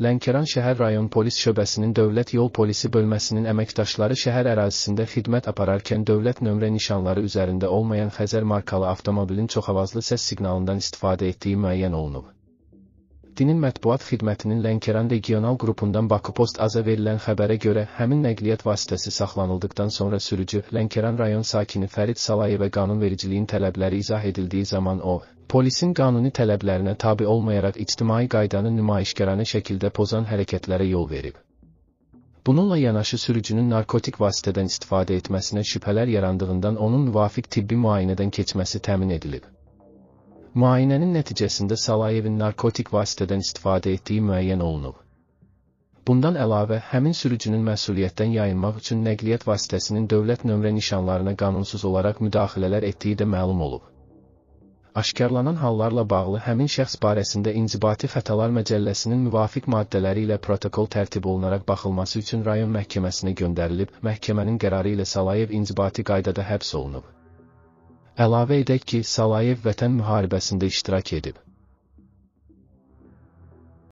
Lənkəran şəhər rayon polis şöbəsinin Dövlət Yol Polisi bölməsinin əməkdaşları şəhər ərazisində xidmət apararkən dövlət nömrə nişanları üzərində olmayan Xəzər markalı avtomobilin çoxavazlı səs siqnalından istifadə etdiyi müəyyən olunub. Dinin mətbuat xidmətinin Lənkəran regional qrupundan Bakupost aza verilən xəbərə görə həmin nəqliyyat vasitəsi saxlanıldıqdan sonra sürücü Lənkəran rayon sakini Fərid Salayevə qanunvericiliyin tələbləri izah edildiyi zaman o, polisin qanuni tələblərinə tabi olmayaraq ictimai qaydanı nümayişkaranə şəkildə pozan hərəkətlərə yol verib. Bununla yanaşı sürücünün narkotik vasitədən istifadə etməsinə şübhələr yarandığından onun müvafiq tibbi müayinədən keçməsi təmin edilib. Müayinənin nəticəsində Salayevin narkotik vasitədən istifadə etdiyi müəyyən olunub. Bundan əlavə, həmin sürücünün məsuliyyətdən yayınmaq üçün nəqliyyat vasitəsinin dövlət nömrə nişanlarına qanunsuz olaraq müdaxilələr etdiyi də məlum olub aşkarlanan hallarla bağlı həmin şəxs barəsində İnzibati Xətalar Məcəlləsinin müvafiq maddələri ilə protokol tərtib olunaraq baxılması üçün rayon məhkəməsinə göndərilib, məhkəmənin qərarı ilə Salayev inzibati qaydada həbs olunub. Əlavə edək ki, Salayev vətən müharibəsində iştirak edib.